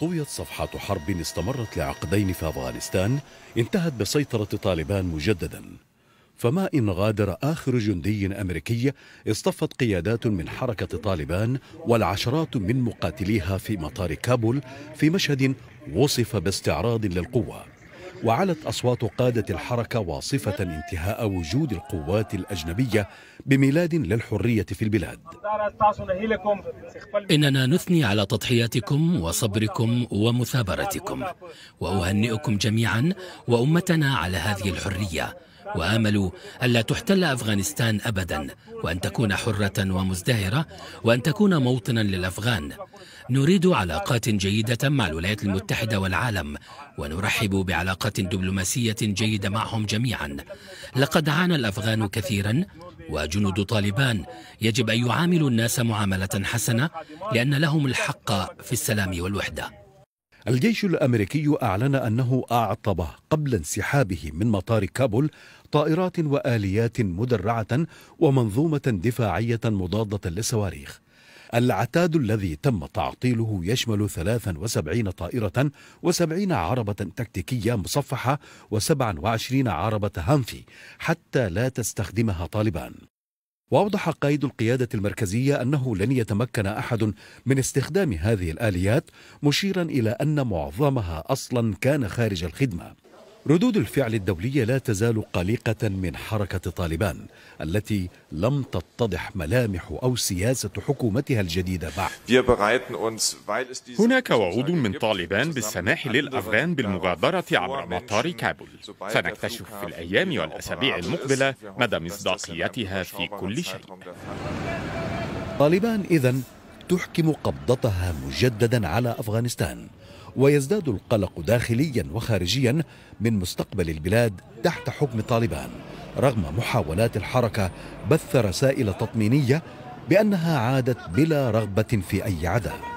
طويت صفحة حرب استمرت لعقدين في أفغانستان انتهت بسيطرة طالبان مجددا فما إن غادر آخر جندي أمريكي اصطفت قيادات من حركة طالبان والعشرات من مقاتليها في مطار كابول في مشهد وصف باستعراض للقوة وعلت أصوات قادة الحركة واصفة انتهاء وجود القوات الأجنبية بميلاد للحرية في البلاد إننا نثني على تضحياتكم وصبركم ومثابرتكم وأهنئكم جميعا وأمتنا على هذه الحرية وآملوا ألا تحتل أفغانستان أبدا وأن تكون حرة ومزدهرة وأن تكون موطنا للأفغان نريد علاقات جيدة مع الولايات المتحدة والعالم ونرحب بعلاقات دبلوماسية جيدة معهم جميعا لقد عانى الأفغان كثيرا وجنود طالبان يجب أن يعاملوا الناس معاملة حسنة لأن لهم الحق في السلام والوحدة الجيش الامريكي اعلن انه اعطب قبل انسحابه من مطار كابول طائرات واليات مدرعه ومنظومه دفاعيه مضاده للصواريخ العتاد الذي تم تعطيله يشمل 73 طائرة و70 عربة تكتيكية مصفحة و27 عربة هانفي حتى لا تستخدمها طالبان وأوضح قائد القيادة المركزية أنه لن يتمكن أحد من استخدام هذه الآليات مشيرا إلى أن معظمها أصلا كان خارج الخدمة ردود الفعل الدولية لا تزال قلقة من حركة طالبان التي لم تتضح ملامح أو سياسة حكومتها الجديدة بعد هناك وعود من طالبان بالسماح للأفغان بالمغادرة عبر مطار كابول سنكتشف في الأيام والأسابيع المقبلة مدى مصداقيتها في كل شيء طالبان إذن تحكم قبضتها مجددا على أفغانستان ويزداد القلق داخليا وخارجيا من مستقبل البلاد تحت حكم طالبان رغم محاولات الحركه بث رسائل تطمينيه بانها عادت بلا رغبه في اي عذاب